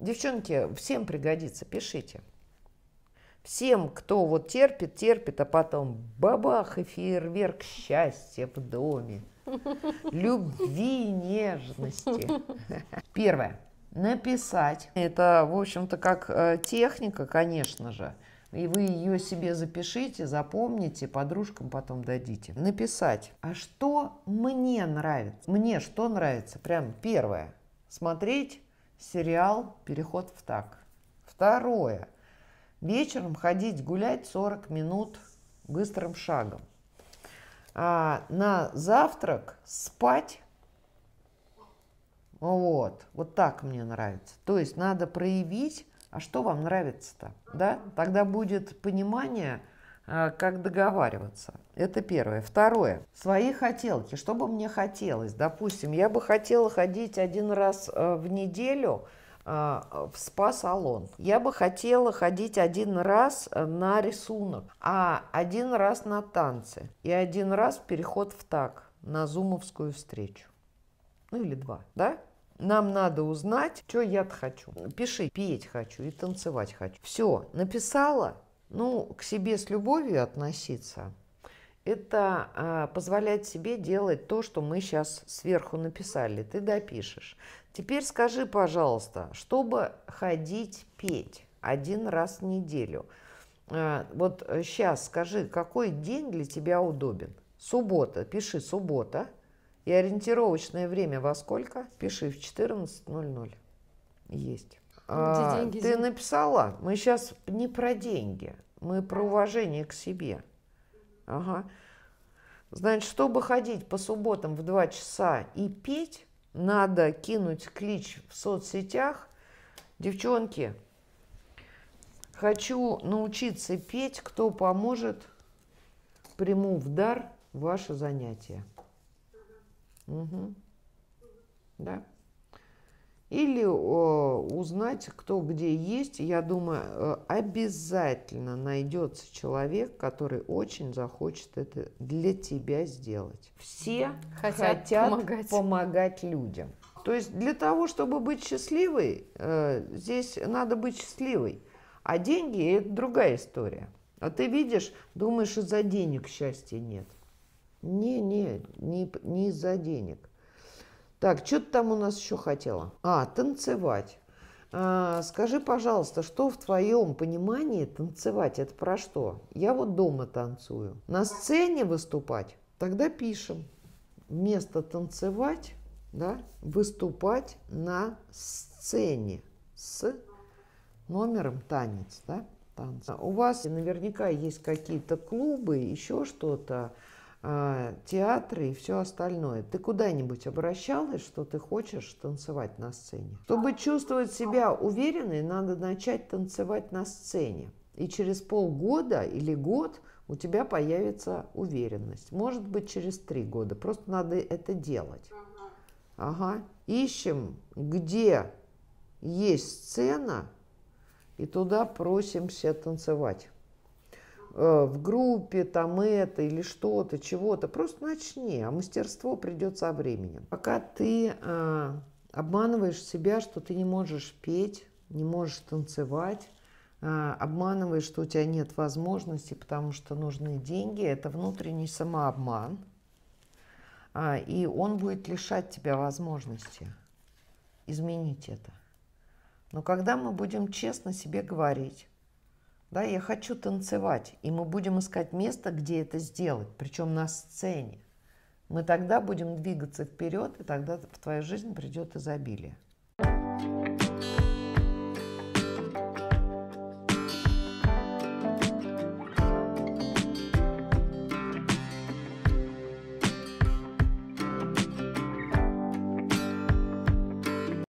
Девчонки, всем пригодится, пишите. Всем, кто вот терпит, терпит, а потом бабах и фейерверк счастья в доме, любви и нежности. Первое. Написать. Это, в общем-то, как э, техника, конечно же. И вы ее себе запишите, запомните, подружкам потом дадите. Написать. А что мне нравится? Мне что нравится? Прям первое. Смотреть сериал «Переход в так». Второе. Вечером ходить гулять 40 минут быстрым шагом. А на завтрак спать вот, вот так мне нравится. То есть надо проявить, а что вам нравится-то, да? Тогда будет понимание, а, как договариваться. Это первое. Второе. Свои хотелки. Что бы мне хотелось? Допустим, я бы хотела ходить один раз э, в неделю э, в спа-салон. Я бы хотела ходить один раз э, на рисунок, а один раз на танцы и один раз переход в так, на зумовскую встречу. Ну или два, да? Нам надо узнать, что я хочу. Пиши, петь хочу и танцевать хочу. Все, написала, ну, к себе с любовью относиться – это а, позволять себе делать то, что мы сейчас сверху написали. Ты допишешь. Теперь скажи, пожалуйста, чтобы ходить петь один раз в неделю. А, вот сейчас скажи, какой день для тебя удобен? Суббота. Пиши суббота. И ориентировочное время во сколько? Пиши в 14.00. Есть. А, деньги, ты деньги. написала. Мы сейчас не про деньги, мы про а. уважение к себе. Ага. Значит, чтобы ходить по субботам в 2 часа и петь, надо кинуть клич в соцсетях. Девчонки, хочу научиться петь, кто поможет, приму в дар ваше занятие. Угу. Да или э, узнать, кто где есть. Я думаю, э, обязательно найдется человек, который очень захочет это для тебя сделать. Все хотят, хотят помогать. помогать людям. То есть для того, чтобы быть счастливой, э, здесь надо быть счастливой. А деньги – это другая история. А ты видишь, думаешь, из-за денег счастья нет. Не-не, не из-за денег так, что ты там у нас еще хотела? А, танцевать. А, скажи, пожалуйста, что в твоем понимании танцевать? Это про что? Я вот дома танцую. На сцене выступать? Тогда пишем. Вместо танцевать, да, выступать на сцене с номером танец, да, танцы. У вас наверняка есть какие-то клубы, еще что-то. А, театры и все остальное. Ты куда-нибудь обращалась, что ты хочешь танцевать на сцене? Чтобы а. чувствовать себя а. уверенной, надо начать танцевать на сцене. И через полгода или год у тебя появится уверенность. Может быть, через три года. Просто надо это делать. Ага. Ищем, где есть сцена, и туда просимся танцевать. Э, в группе, там это или что-то, чего-то. Просто начни, а мастерство придет со временем. Пока ты э, обманываешь себя, что ты не можешь петь, не можешь танцевать, э, обманываешь, что у тебя нет возможности, потому что нужны деньги, это внутренний самообман, э, и он будет лишать тебя возможности изменить это. Но когда мы будем честно себе говорить, да, я хочу танцевать, и мы будем искать место, где это сделать, причем на сцене. Мы тогда будем двигаться вперед, и тогда в твою жизнь придет изобилие.